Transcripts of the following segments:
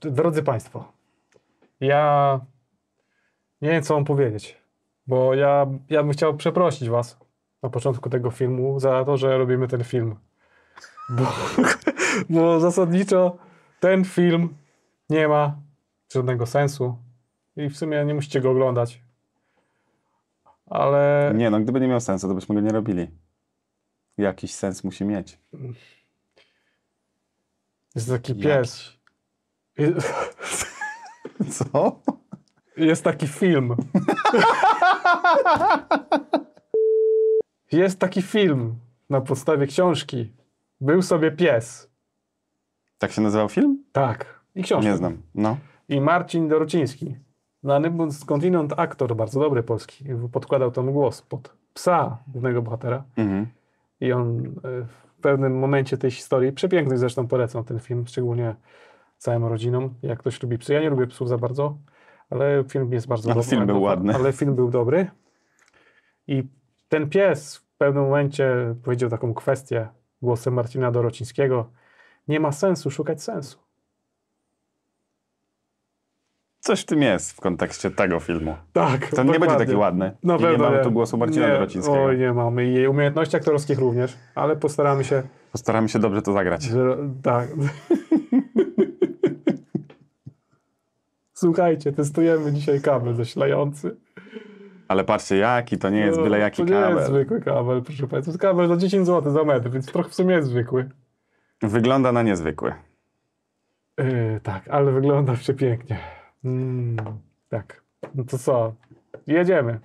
Drodzy Państwo, ja nie wiem, co wam powiedzieć, bo ja, ja bym chciał przeprosić Was na początku tego filmu za to, że robimy ten film. Bo, bo zasadniczo ten film nie ma żadnego sensu i w sumie nie musicie go oglądać. Ale. Nie, no gdyby nie miał sensu, to byśmy go nie robili. Jakiś sens musi mieć. Jest taki pies. Co? Jest taki film. Jest taki film na podstawie książki. Był sobie pies. Tak się nazywał film? Tak. I książka. Nie znam. No. I Marcin Dorociński. Na skądinąd aktor, bardzo dobry polski, podkładał ten głos pod psa głównego bohatera. Mhm. I on e, w pewnym momencie tej historii, przepiękny zresztą polecam ten film, szczególnie całą rodziną, jak ktoś lubi psy. Ja nie lubię psów za bardzo, ale film jest bardzo ale dobry. film był ładny. Ale film był dobry. I ten pies w pewnym momencie powiedział taką kwestię głosem Marcina Dorocińskiego. Nie ma sensu szukać sensu. Coś w tym jest w kontekście tego filmu. Tak. To dokładnie. nie będzie taki ładny. No I nie mamy tu głosu Marcina nie, Dorocińskiego. Oj, nie mamy. I jej umiejętności aktorskich również, ale postaramy się. Postaramy się dobrze to zagrać. Że, tak. Słuchajcie, testujemy dzisiaj kabel zasilający. Ale patrzcie, jaki to nie jest no, byle jaki kabel. To nie kabel. jest zwykły kabel, proszę Państwa. Kabel za 10 zł za metr, więc trochę w sumie jest zwykły. Wygląda na niezwykły. Yy, tak, ale wygląda przepięknie. Mm, tak. No to co? Jedziemy.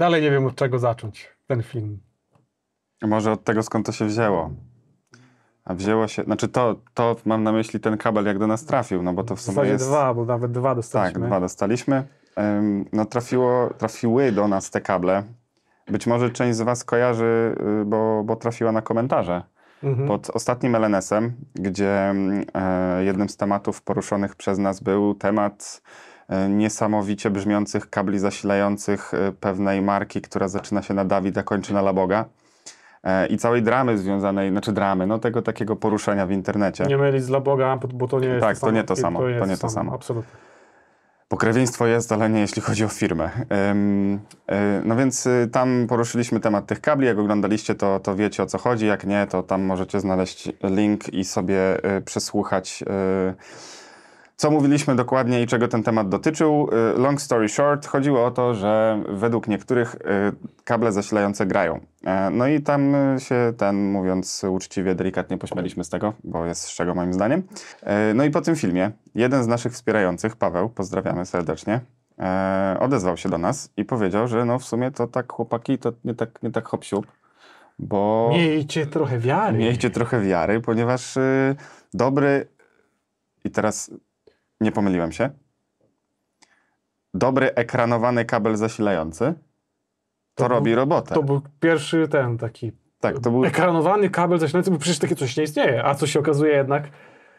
dalej nie wiem od czego zacząć ten film. Może od tego skąd to się wzięło. A wzięło się, znaczy to, to mam na myśli ten kabel jak do nas trafił, no bo to w sumie w jest... dwa, bo nawet dwa tak, dostaliśmy. Tak, dwa dostaliśmy. no trafiło, trafiły do nas te kable. Być może część z was kojarzy, y, bo, bo trafiła na komentarze. Mhm. Pod ostatnim LNS-em, gdzie mm, e, jednym z tematów poruszonych przez nas był temat E, niesamowicie brzmiących kabli zasilających e, pewnej marki, która zaczyna się na Dawid, a kończy na Laboga. E, I całej dramy związanej, znaczy dramy, no tego takiego poruszenia w internecie. Nie mylić z Laboga, bo to nie jest tak, to, to nie to samo. To, to nie to samo. Absolutnie. Pokrewieństwo jest, ale nie jeśli chodzi o firmę. No więc y, tam poruszyliśmy temat tych kabli. Jak oglądaliście, to, to wiecie o co chodzi. Jak nie, to tam możecie znaleźć link i sobie y, przesłuchać y, co mówiliśmy dokładnie i czego ten temat dotyczył? Y, long story short, chodziło o to, że według niektórych y, kable zasilające grają. E, no i tam y, się ten, mówiąc uczciwie, delikatnie pośmialiśmy z tego, bo jest z czego moim zdaniem. E, no i po tym filmie jeden z naszych wspierających, Paweł, pozdrawiamy serdecznie, e, odezwał się do nas i powiedział, że no w sumie to tak chłopaki, to nie tak, nie tak hop bo... Miejcie trochę wiary. Miejcie trochę wiary, ponieważ dobry... I teraz nie pomyliłem się. Dobry ekranowany kabel zasilający to, to robi robotę. To był pierwszy ten taki. Tak, to był. Ekranowany kabel zasilający, bo przecież takie coś nie istnieje. A co się okazuje jednak,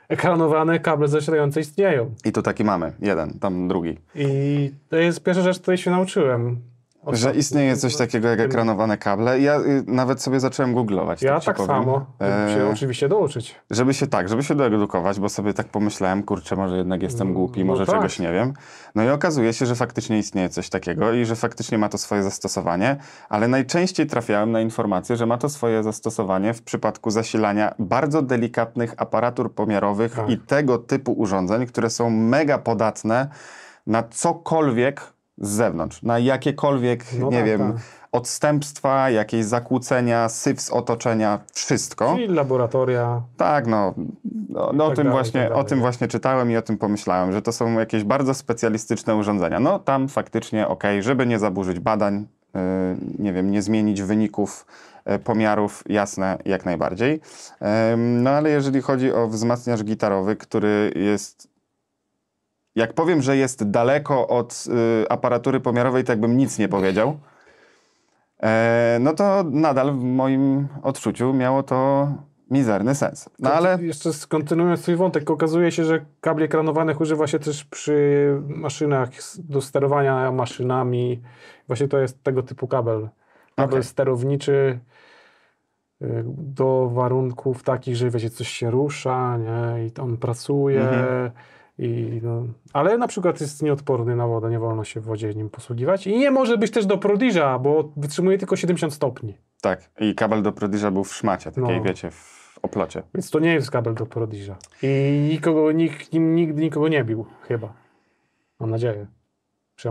ekranowane kable zasilające istnieją. I tu taki mamy. Jeden, tam drugi. I to jest pierwsza rzecz, której się nauczyłem. Że istnieje coś takiego jak ekranowane kable. Ja y, nawet sobie zacząłem googlować. Ja tak, tak samo. Żeby się e, oczywiście douczyć. Żeby się tak, żeby się doedukować, bo sobie tak pomyślałem, kurczę, może jednak jestem mm, głupi, no może no tak. czegoś nie wiem. No i okazuje się, że faktycznie istnieje coś takiego i że faktycznie ma to swoje zastosowanie, ale najczęściej trafiałem na informację, że ma to swoje zastosowanie w przypadku zasilania bardzo delikatnych aparatur pomiarowych tak. i tego typu urządzeń, które są mega podatne na cokolwiek, z zewnątrz, na jakiekolwiek, no nie tak, wiem, tak. odstępstwa, jakieś zakłócenia, syf z otoczenia, wszystko. Czyli laboratoria. Tak, no, no, no tak, tak o, tym, dalej, właśnie, o tym właśnie czytałem i o tym pomyślałem, że to są jakieś bardzo specjalistyczne urządzenia. No tam faktycznie, ok, żeby nie zaburzyć badań, yy, nie wiem, nie zmienić wyników y, pomiarów, jasne, jak najbardziej. no ale jeżeli chodzi o wzmacniacz gitarowy, który jest jak powiem, że jest daleko od y, aparatury pomiarowej, tak bym nic nie powiedział. E, no to nadal w moim odczuciu miało to mizerny sens. No ale... Jeszcze kontynuując swój wątek, okazuje się, że kabli ekranowanych używa się też przy maszynach do sterowania maszynami. Właśnie to jest tego typu kabel. Kabel okay. sterowniczy y, do warunków takich, że wiecie, coś się rusza, nie? I on pracuje. Mhm i, no, ale na przykład jest nieodporny na wodę, nie wolno się w wodzie nim posługiwać. I nie może być też do prodiża, bo wytrzymuje tylko 70 stopni. Tak, i kabel do prodiża był w szmacie, takiej no. wiecie, w oplocie. Więc to nie jest kabel do prodiża. I nikogo, nikt nim nigdy nikogo nie bił, chyba. Mam nadzieję.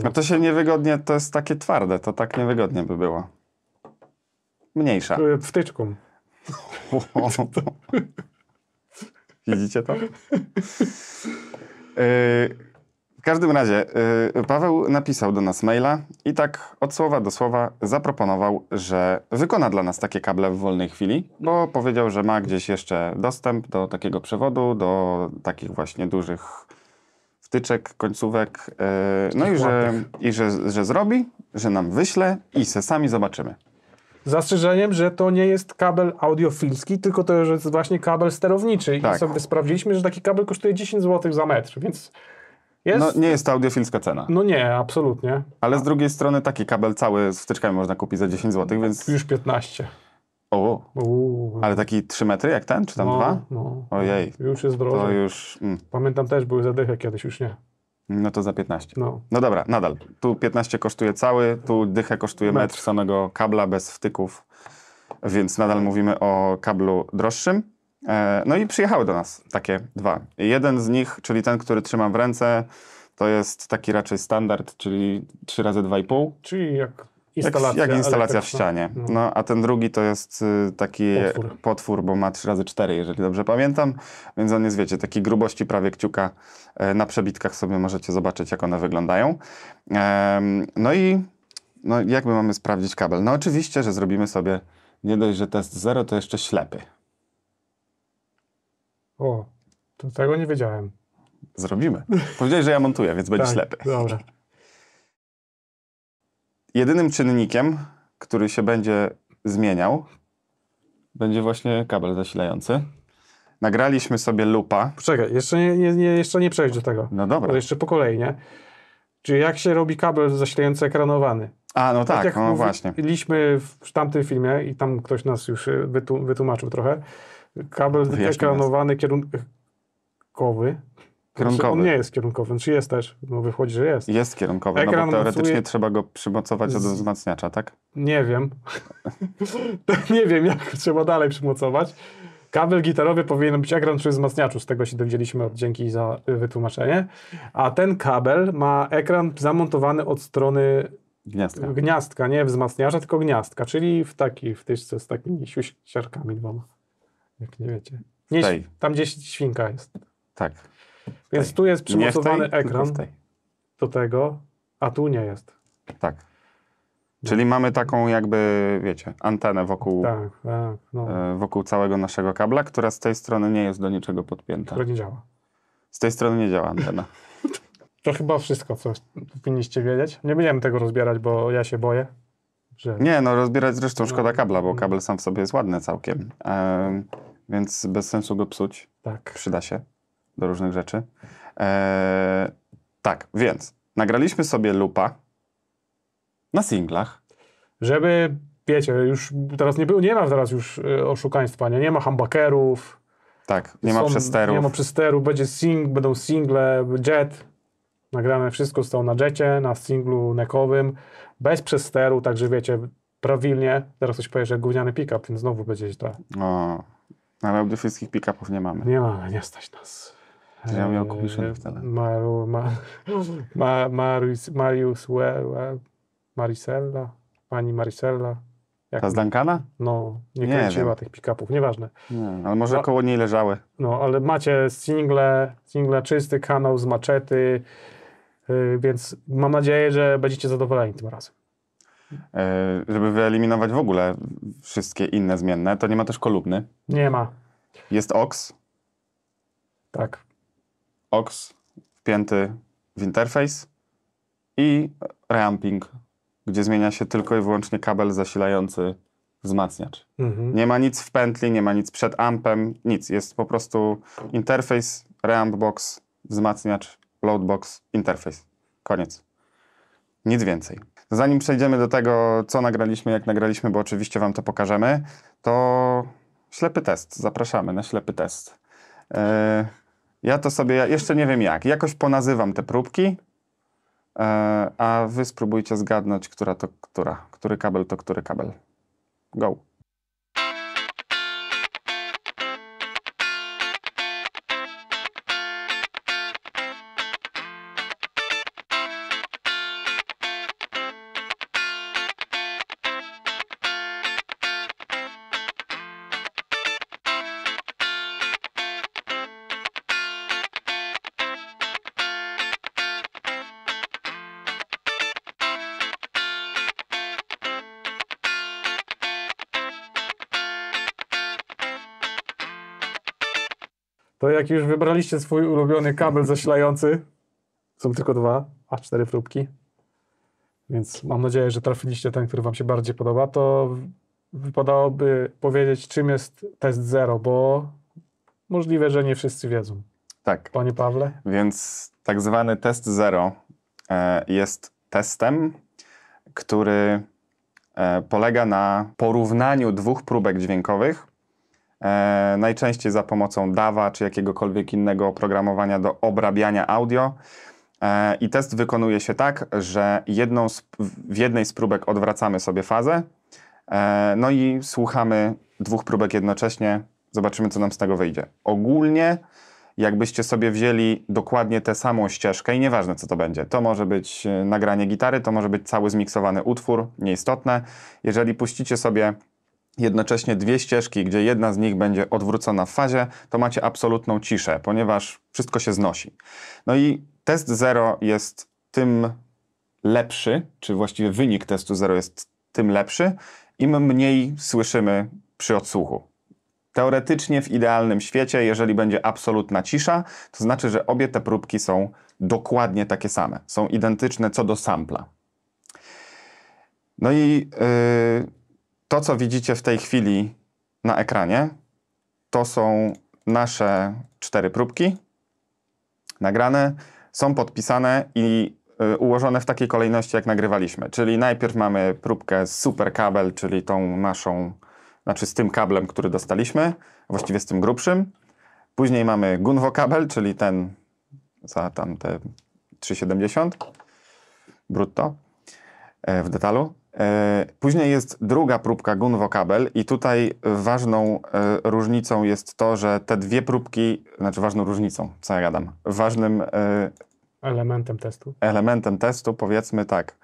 No to się niewygodnie, to jest takie twarde, to tak niewygodnie by było. Mniejsza. E, wtyczką. Widzicie to? Yy, w każdym razie yy, Paweł napisał do nas maila i tak od słowa do słowa zaproponował, że wykona dla nas takie kable w wolnej chwili, bo powiedział, że ma gdzieś jeszcze dostęp do takiego przewodu, do takich właśnie dużych wtyczek, końcówek. Yy, no i, że, i że, że zrobi, że nam wyśle i se sami zobaczymy zastrzeżeniem, że to nie jest kabel audiofilski, tylko to jest właśnie kabel sterowniczy. Tak. I sobie sprawdziliśmy, że taki kabel kosztuje 10 zł za metr, więc jest... No, nie jest to audiofilska cena. No nie, absolutnie. Ale z drugiej strony taki kabel cały z wtyczkami można kupić za 10 zł, więc... Już 15. O, Uuu. ale taki 3 metry jak ten, czy tam no, dwa? No, Ojej. Już jest drożej. To już... Mm. Pamiętam też były zadychy kiedyś, już nie. No to za 15. No, no dobra, nadal. Tu 15 kosztuje cały, tu dychę kosztuje metr, metr samego kabla bez wtyków, więc nadal mówimy o kablu droższym. E, no i przyjechały do nas takie dwa. Jeden z nich, czyli ten, który trzymam w ręce, to jest taki raczej standard, czyli 3 razy 2,5. Czyli jak instalacja. Jak, instalacja w ścianie. No. no. a ten drugi to jest y, taki potwór. potwór. bo ma 3x4, jeżeli dobrze pamiętam. Więc on jest, wiecie, takiej grubości prawie kciuka. E, na przebitkach sobie możecie zobaczyć, jak one wyglądają. No i no, jak my mamy sprawdzić kabel? No oczywiście, że zrobimy sobie nie dość, że test 0, to jeszcze ślepy. O, to tego nie wiedziałem. Zrobimy. Powiedziałeś, że ja montuję, więc będzie tak, ślepy. Dobra jedynym czynnikiem, który się będzie zmieniał, będzie właśnie kabel zasilający. Nagraliśmy sobie lupa. Poczekaj, jeszcze nie, nie, nie, jeszcze nie przejdź do tego. No dobra. Ale jeszcze po kolei, nie? Czyli jak się robi kabel zasilający ekranowany? A, no tak, tak jak no właśnie. Mieliśmy w tamtym filmie i tam ktoś nas już e, wytłumaczył trochę. Kabel Wyjaśnij ekranowany nas. kierunkowy, Kierunkowy. Znaczy, on nie jest kierunkowy, czy jest też, no wychodzi, że jest. Jest kierunkowy, Ekran no bo teoretycznie mocuje... trzeba go przymocować od wzmacniacza, tak? Nie wiem. nie wiem, jak trzeba dalej przymocować. Kabel gitarowy powinien być ekran przy wzmacniaczu, z tego się dowiedzieliśmy, dzięki za wytłumaczenie. A ten kabel ma ekran zamontowany od strony gniazdka, gniazdka nie wzmacniacza, tylko gniazdka, czyli w takiej wtyczce z takimi siarkami dwoma, jak nie wiecie. Nie, tam gdzieś świnka jest. Tak. Więc tu jest przymocowany tej, ekran do tego, a tu nie jest. Tak. Czyli mamy taką jakby, wiecie, antenę wokół, tak, tak, no. E, wokół całego naszego kabla, która z tej strony nie jest do niczego podpięta. Która nie działa. Z tej strony nie działa antena. To chyba wszystko, co powinniście wiedzieć. Nie będziemy tego rozbierać, bo ja się boję. Że... Nie, no rozbierać zresztą no. szkoda kabla, bo no. kabel sam w sobie jest ładny całkiem. E, więc bez sensu go psuć. Tak. Przyda się do różnych rzeczy. Eee, tak, więc nagraliśmy sobie lupa na singlach. Żeby, wiecie, już teraz nie, nie ma teraz już e, oszukaństwa, nie, nie ma humbuckerów. Tak, nie ma przesterów. Nie ma przesterów, będzie sing, będą single, jet, nagrane wszystko stało na jecie, na singlu nekowym, bez przesteru, także wiecie, prawilnie, teraz coś powiesz, że gówniany pick-up, więc znowu będzie źle. ale do wszystkich pick-upów nie mamy. Nie mamy, nie stać nas. Ja miał eee, Kubiszyn wtedy. Maru, ma, ma, Marius, Marius Marisella, pani Marisella. Jak Ta z Duncana? No, nie, nie kręciła wiem. tych pick-upów, nieważne. Nie, ale może no, koło niej leżały. No, ale macie single, single czysty kanał z maczety, yy, więc mam nadzieję, że będziecie zadowoleni tym razem. Yy, żeby wyeliminować w ogóle wszystkie inne zmienne, to nie ma też kolumny. Nie ma. Jest OX. Tak. OX wpięty w interfejs i reamping, gdzie zmienia się tylko i wyłącznie kabel zasilający wzmacniacz. Mhm. Nie ma nic w pętli, nie ma nic przed ampem, nic. Jest po prostu interfejs, reamp box, wzmacniacz, load box, interfejs. Koniec. Nic więcej. Zanim przejdziemy do tego, co nagraliśmy, jak nagraliśmy, bo oczywiście Wam to pokażemy, to ślepy test. Zapraszamy na ślepy test. Yy... Ja to sobie, jeszcze nie wiem jak, jakoś ponazywam te próbki, e, a wy spróbujcie zgadnąć, która to która, który kabel to który kabel. Go. jak już wybraliście swój ulubiony kabel zasilający, są tylko dwa, a cztery próbki, więc mam nadzieję, że trafiliście ten, który Wam się bardziej podoba, to wypadałoby powiedzieć, czym jest test zero, bo możliwe, że nie wszyscy wiedzą. Tak. Panie Pawle? Więc tak zwany test zero e, jest testem, który e, polega na porównaniu dwóch próbek dźwiękowych E, najczęściej za pomocą DAWA czy jakiegokolwiek innego oprogramowania do obrabiania audio. E, I test wykonuje się tak, że jedną z, w jednej z próbek odwracamy sobie fazę, e, no i słuchamy dwóch próbek jednocześnie, zobaczymy co nam z tego wyjdzie. Ogólnie, jakbyście sobie wzięli dokładnie tę samą ścieżkę, i nieważne co to będzie, to może być nagranie gitary, to może być cały zmiksowany utwór, nieistotne. Jeżeli puścicie sobie jednocześnie dwie ścieżki, gdzie jedna z nich będzie odwrócona w fazie, to macie absolutną ciszę, ponieważ wszystko się znosi. No i test zero jest tym lepszy, czy właściwie wynik testu zero jest tym lepszy, im mniej słyszymy przy odsłuchu. Teoretycznie w idealnym świecie, jeżeli będzie absolutna cisza, to znaczy, że obie te próbki są dokładnie takie same, są identyczne co do sampla. No i yy, to, co widzicie w tej chwili na ekranie, to są nasze cztery próbki nagrane, są podpisane i y, ułożone w takiej kolejności, jak nagrywaliśmy. Czyli najpierw mamy próbkę z super kabel, czyli tą naszą, znaczy z tym kablem, który dostaliśmy, właściwie z tym grubszym. Później mamy gunwokabel, kabel, czyli ten za tam te 3,70 brutto e, w detalu. E, później jest druga próbka Gunwokabel i tutaj ważną e, różnicą jest to, że te dwie próbki, znaczy ważną różnicą, co ja gadam, ważnym e, elementem testu. Elementem testu, powiedzmy tak,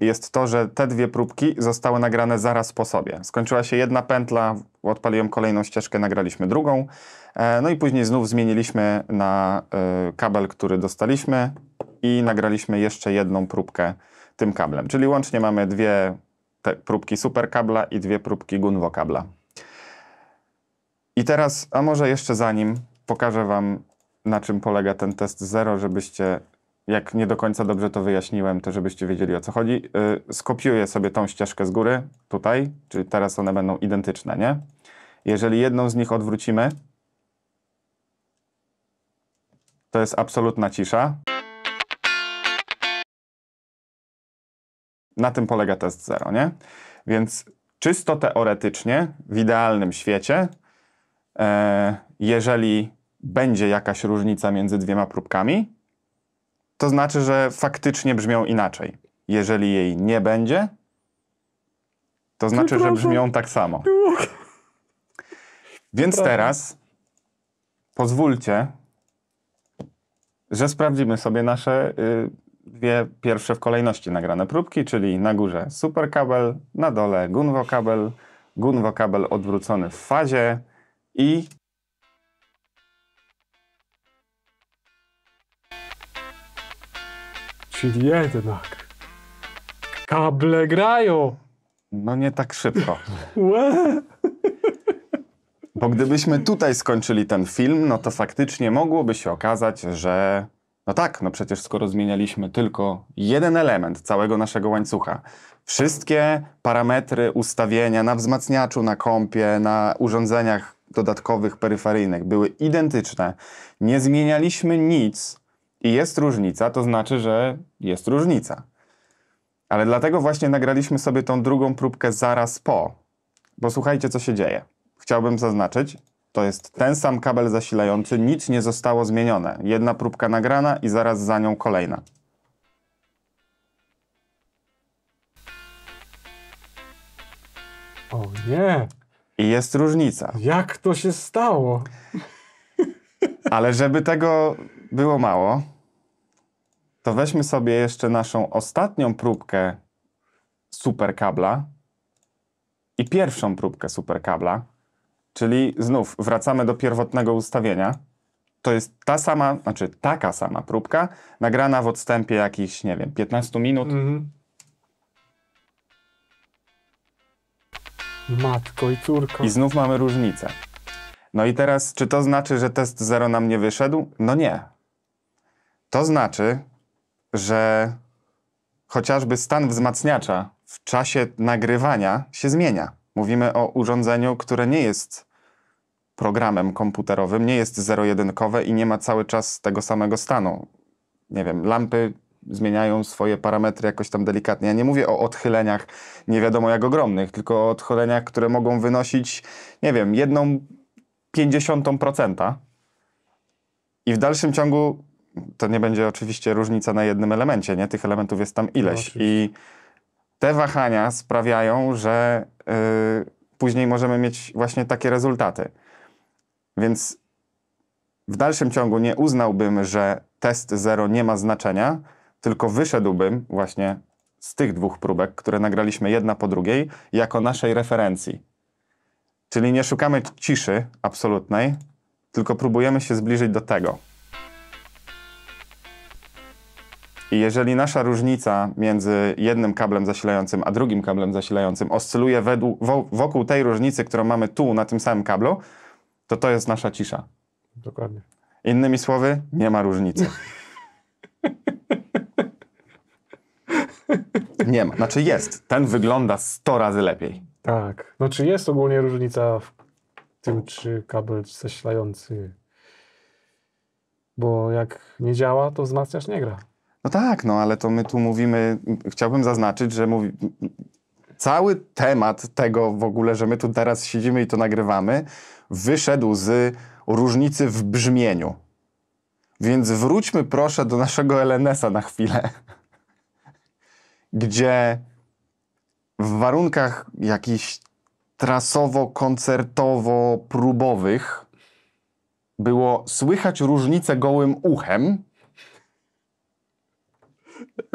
jest to, że te dwie próbki zostały nagrane zaraz po sobie. Skończyła się jedna pętla, odpaliłem kolejną ścieżkę, nagraliśmy drugą. No i później znów zmieniliśmy na kabel, który dostaliśmy i nagraliśmy jeszcze jedną próbkę tym kablem. Czyli łącznie mamy dwie próbki superkabla i dwie próbki gunwokabla. I teraz, a może jeszcze zanim pokażę Wam, na czym polega ten test zero, żebyście, jak nie do końca dobrze to wyjaśniłem, to żebyście wiedzieli o co chodzi. Yy, skopiuję sobie tą ścieżkę z góry, tutaj, czyli teraz one będą identyczne, nie? Jeżeli jedną z nich odwrócimy, to jest absolutna cisza. Na tym polega test zero, nie? Więc czysto teoretycznie, w idealnym świecie, e, jeżeli będzie jakaś różnica między dwiema próbkami, to znaczy, że faktycznie brzmią inaczej. Jeżeli jej nie będzie, to znaczy, że brzmią tak samo. Więc teraz pozwólcie, że sprawdzimy sobie nasze y, dwie pierwsze w kolejności nagrane próbki, czyli na górze super kabel, na dole gunwo kabel, gunwo kabel odwrócony w fazie i Czyli jednak. Kable grają. No nie tak szybko. Bo gdybyśmy tutaj skończyli ten film, no to faktycznie mogłoby się okazać, że no tak, no przecież skoro zmienialiśmy tylko jeden element całego naszego łańcucha, wszystkie parametry ustawienia na wzmacniaczu, na kąpie, na urządzeniach dodatkowych, peryferyjnych były identyczne, nie zmienialiśmy nic i jest różnica, to znaczy, że jest różnica. Ale dlatego właśnie nagraliśmy sobie tą drugą próbkę zaraz po. bo słuchajcie, co się dzieje. Chciałbym zaznaczyć, to jest ten sam kabel zasilający, nic nie zostało zmienione. Jedna próbka nagrana i zaraz za nią kolejna. O nie! I jest różnica. Jak to się stało? Ale żeby tego było mało, to weźmy sobie jeszcze naszą ostatnią próbkę superkabla i pierwszą próbkę superkabla. Czyli znów wracamy do pierwotnego ustawienia. To jest ta sama, znaczy taka sama próbka, nagrana w odstępie jakichś, nie wiem, 15 minut. Mhm. Matko i córko. I znów mamy różnicę. No i teraz, czy to znaczy, że test zero nam nie wyszedł? No nie. To znaczy, że chociażby stan wzmacniacza w czasie nagrywania się zmienia. Mówimy o urządzeniu, które nie jest programem komputerowym, nie jest zero-jedynkowe i nie ma cały czas tego samego stanu. Nie wiem, lampy zmieniają swoje parametry jakoś tam delikatnie. Ja nie mówię o odchyleniach nie wiadomo jak ogromnych, tylko o odchyleniach, które mogą wynosić, nie wiem, jedną pięćdziesiątą procenta. I w dalszym ciągu to nie będzie oczywiście różnica na jednym elemencie, nie? Tych elementów jest tam no, ileś. No, I te wahania sprawiają, że yy, później możemy mieć właśnie takie rezultaty. Więc w dalszym ciągu nie uznałbym, że test 0 nie ma znaczenia, tylko wyszedłbym właśnie z tych dwóch próbek, które nagraliśmy jedna po drugiej, jako naszej referencji. Czyli nie szukamy ciszy absolutnej, tylko próbujemy się zbliżyć do tego. I jeżeli nasza różnica między jednym kablem zasilającym a drugim kablem zasilającym oscyluje wokół tej różnicy, którą mamy tu na tym samym kablu, to to jest nasza cisza. Dokładnie. Innymi słowy, nie ma różnicy. Nie ma. Znaczy jest. Ten wygląda 100 razy lepiej. Tak. No czy jest ogólnie różnica w tym, czy kabel zasilający... Bo jak nie działa, to wzmacniasz nie gra. No tak, no ale to my tu mówimy... Chciałbym zaznaczyć, że mówi, cały temat tego w ogóle, że my tu teraz siedzimy i to nagrywamy, wyszedł z różnicy w brzmieniu. Więc wróćmy proszę do naszego LNS-a na chwilę, gdzie w warunkach jakichś trasowo-koncertowo-próbowych było słychać różnicę gołym uchem.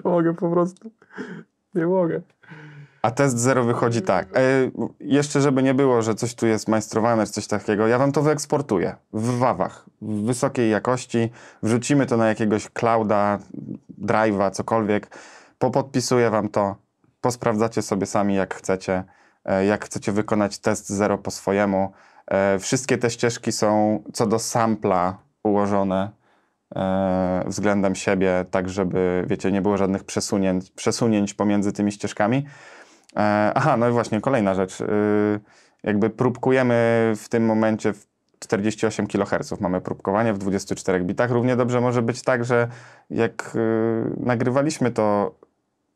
Nie mogę po prostu. Nie mogę. A test zero wychodzi tak. E, jeszcze żeby nie było, że coś tu jest majstrowane, czy coś takiego, ja wam to wyeksportuję w wawach, w wysokiej jakości, wrzucimy to na jakiegoś clouda, drive'a, cokolwiek, popodpisuję wam to, posprawdzacie sobie sami jak chcecie, e, jak chcecie wykonać test zero po swojemu. E, wszystkie te ścieżki są co do sampla ułożone e, względem siebie, tak żeby, wiecie, nie było żadnych przesunięć, przesunięć pomiędzy tymi ścieżkami. E, aha, no i właśnie, kolejna rzecz. Y, jakby próbkujemy w tym momencie w 48 kHz mamy próbkowanie w 24 bitach. Równie dobrze może być tak, że jak y, nagrywaliśmy to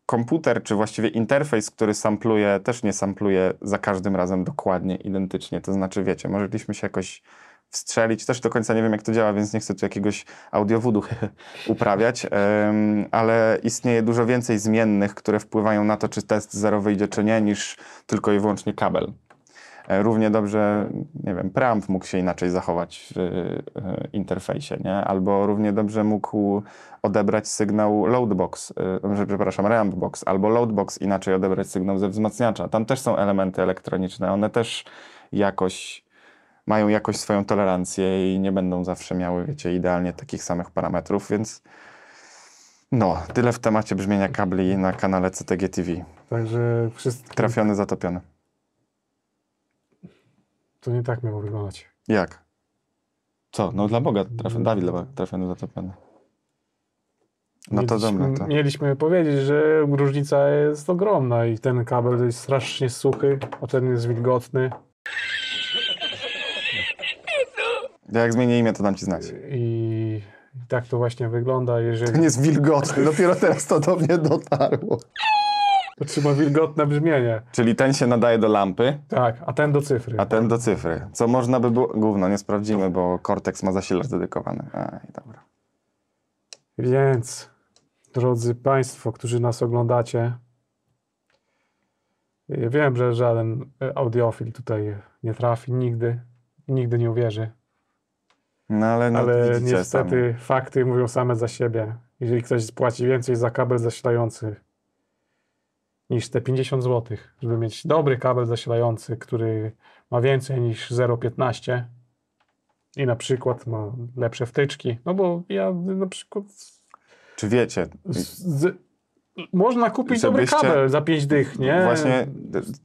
komputer, czy właściwie interfejs, który sampluje, też nie sampluje za każdym razem dokładnie, identycznie. To znaczy, wiecie, możeliśmy się jakoś wstrzelić. Też do końca nie wiem, jak to działa, więc nie chcę tu jakiegoś audiowodu uprawiać, ale istnieje dużo więcej zmiennych, które wpływają na to, czy test zero wyjdzie, czy nie, niż tylko i wyłącznie kabel. E, równie dobrze, nie wiem, preamp mógł się inaczej zachować w e, interfejsie, nie? Albo równie dobrze mógł odebrać sygnał loadbox, e, no, przepraszam, reampbox, albo loadbox inaczej odebrać sygnał ze wzmacniacza. Tam też są elementy elektroniczne, one też jakoś mają jakoś swoją tolerancję i nie będą zawsze miały, wiecie, idealnie takich samych parametrów, więc no, tyle w temacie brzmienia kabli na kanale CTG TV. Także wszystkie... Trafiony, zatopiony. To nie tak miało wyglądać. Jak? Co? No dla Boga, Dawid trafiony, zatopiony. No to do mnie to. Mieliśmy powiedzieć, że różnica jest ogromna i ten kabel jest strasznie suchy, a ten jest wilgotny. No jak zmienię imię, to dam ci znać. I tak to właśnie wygląda, jeżeli... Ten jest wilgotny, dopiero teraz to do mnie dotarło. Otrzyma wilgotne brzmienie. Czyli ten się nadaje do lampy. Tak, a ten do cyfry. A ten do cyfry. Co można by było... Gówno, nie sprawdzimy, bo korteks ma zasilacz dedykowany. Ej, dobra. Więc, drodzy Państwo, którzy nas oglądacie, wiem, że żaden audiofil tutaj nie trafi nigdy, nigdy nie uwierzy. No ale, no, ale niestety same. fakty mówią same za siebie. Jeżeli ktoś płaci więcej za kabel zasilający niż te 50 zł, żeby mieć dobry kabel zasilający, który ma więcej niż 0,15 i na przykład ma lepsze wtyczki, no bo ja na przykład... Czy wiecie? Z, z, można kupić żebyście, dobry kabel za 5 dych, nie? Właśnie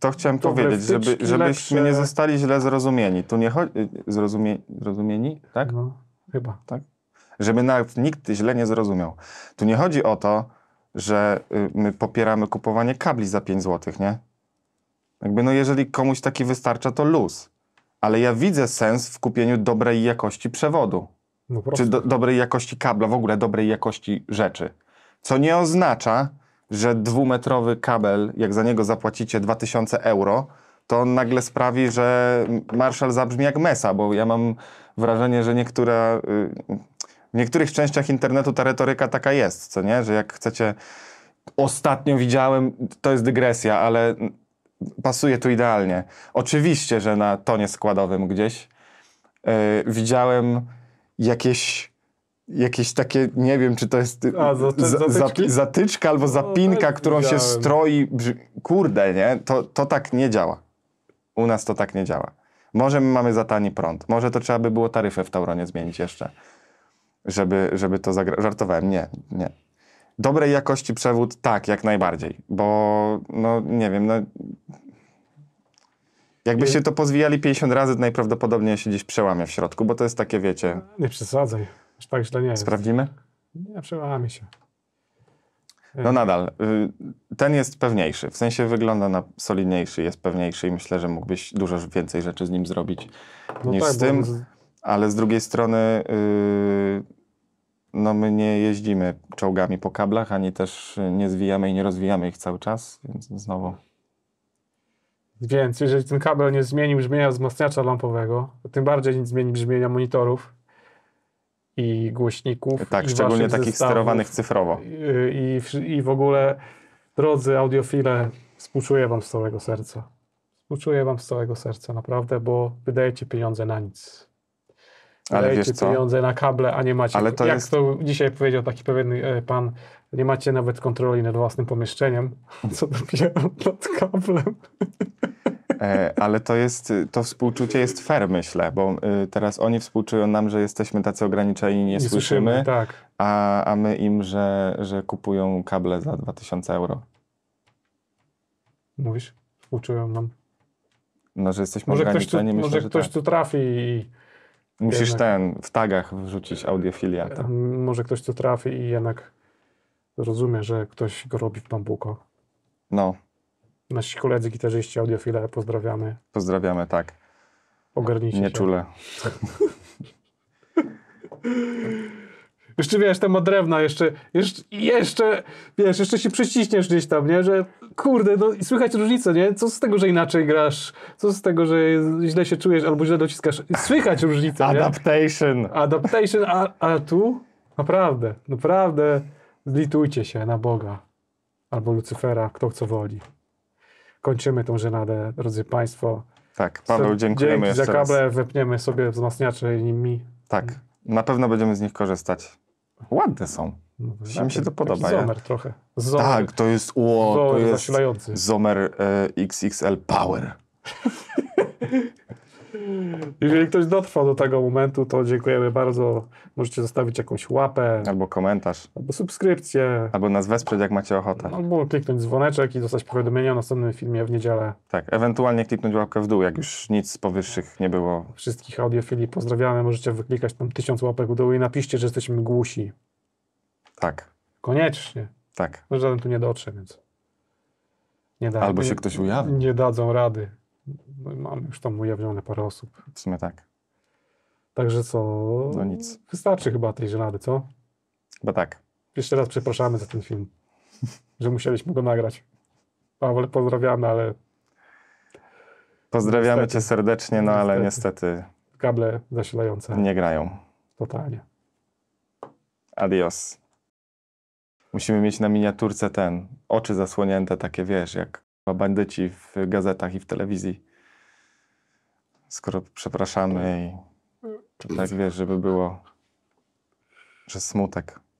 to chciałem Dobre powiedzieć, żeby, żebyśmy lepsze. nie zostali źle zrozumieni. Tu nie chodzi... Zrozumie, zrozumieni, tak? No, chyba. Tak? Żeby nawet nikt źle nie zrozumiał. Tu nie chodzi o to, że y, my popieramy kupowanie kabli za 5 zł, nie? Jakby no jeżeli komuś taki wystarcza, to luz. Ale ja widzę sens w kupieniu dobrej jakości przewodu. No czy do, dobrej jakości kabla, w ogóle dobrej jakości rzeczy. Co nie oznacza, że dwumetrowy kabel, jak za niego zapłacicie 2000 euro, to on nagle sprawi, że Marshall zabrzmi jak Mesa, bo ja mam wrażenie, że niektóra, y, w niektórych częściach internetu ta retoryka taka jest, co nie? Że jak chcecie... Ostatnio widziałem, to jest dygresja, ale pasuje tu idealnie. Oczywiście, że na tonie składowym gdzieś yy, widziałem jakieś jakieś takie, nie wiem, czy to jest y, A, Za, zatyczka albo no, zapinka, no, którą widziałem. się stroi. Kurde, nie? To, to tak nie działa. U nas to tak nie działa. Może my mamy za tani prąd. Może to trzeba by było taryfę w Tauronie zmienić jeszcze, żeby, żeby to zagrać. Żartowałem, nie, nie. Dobrej jakości przewód, tak, jak najbardziej, bo no nie wiem, no... jakbyście to pozwijali 50 razy, najprawdopodobniej się gdzieś przełamie w środku, bo to jest takie, wiecie... Nie przesadzaj. Aż tak źle nie jest. Sprawdzimy? Nie, przełamie się. No nadal. Y, ten jest pewniejszy. W sensie wygląda na solidniejszy, jest pewniejszy i myślę, że mógłbyś dużo więcej rzeczy z nim zrobić no niż tak, z tym. Z... Ale z drugiej strony, yy, no my nie jeździmy czołgami po kablach, ani też nie zwijamy i nie rozwijamy ich cały czas, więc znowu. Więc jeżeli ten kabel nie zmieni brzmienia wzmacniacza lampowego, to tym bardziej nie zmieni brzmienia monitorów, i głośników. Tak, i szczególnie takich sterowanych cyfrowo. I, i, I w ogóle, drodzy audiofile, współczuję Wam z całego serca. Współczuję Wam z całego serca, naprawdę, bo wydajecie pieniądze na nic. Ale wydajecie wiesz co? pieniądze na kable, a nie macie. Ale to jak jest... to dzisiaj powiedział taki pewien e, pan, nie macie nawet kontroli nad własnym pomieszczeniem, mhm. co dopiero nad kablem. E, ale to jest, to współczucie jest fair, myślę, bo y, teraz oni współczują nam, że jesteśmy tacy ograniczeni i nie, nie słyszymy, słyszymy tak. a, a my im, że, że kupują kable za 2000 euro. Mówisz? Współczują nam. No, że jesteśmy może ograniczeni. Ktoś tu, myślę, może ktoś tak. tu trafi i... Musisz jednak... ten, w tagach wrzucić To e, Może ktoś tu trafi i jednak rozumie, że ktoś go robi w bambuko. No. Nasi koledzy gitarzyści, audiofile, pozdrawiamy. Pozdrawiamy, tak. Ogarnijcie Nie się. czule. Jeszcze wiesz, od drewna, jeszcze, jeszcze, jeszcze, wiesz, jeszcze się przyciśniesz gdzieś tam, nie? Że kurde, no i słychać różnicę, nie? Co z tego, że inaczej grasz? Co z tego, że źle się czujesz albo źle dociskasz? Słychać różnicę. Adaptation. Nie? Adaptation, a, a tu? Naprawdę, naprawdę zlitujcie się na Boga albo Lucyfera, kto co woli kończymy tą żenadę, drodzy Państwo. Tak, Paweł, dziękujemy jeszcze za kable, raz. wepniemy sobie wzmacniacze nimi. Tak, na pewno będziemy z nich korzystać. Ładne są. No, mi się to podoba. Zomer ja. trochę. Zomer. Tak, to jest, o, to jest zasilający. Zomer y, e, XXL Power. Jeżeli ktoś dotrwa do tego momentu, to dziękujemy bardzo. Możecie zostawić jakąś łapę. Albo komentarz. Albo subskrypcję. Albo nas wesprzeć, jak macie ochotę. Albo kliknąć dzwoneczek i dostać powiadomienia o następnym filmie w niedzielę. Tak, ewentualnie kliknąć łapkę w dół, jak już nic z powyższych nie było. Wszystkich audiofili pozdrawiamy. Możecie wyklikać tam tysiąc łapek w dół i napiszcie, że jesteśmy głusi. Tak. Koniecznie. Tak. No, żaden tu nie dotrze, więc nie da. Albo się ktoś ujawni. Nie dadzą rady. No i mamy już tam ujawnione parę osób. W sumie tak. Także co? No nic. Wystarczy chyba tej żelady, co? Chyba tak. Jeszcze raz przepraszamy za ten film, że musieliśmy go nagrać. Paweł, pozdrawiamy, ale... Pozdrawiamy niestety. cię serdecznie, no niestety. ale niestety... Kable zasilające. Nie grają. Totalnie. Adios. Musimy mieć na miniaturce ten, oczy zasłonięte, takie wiesz, jak bandyci w gazetach i w telewizji. Skoro przepraszamy tak. i tak wiesz, żeby było, że smutek.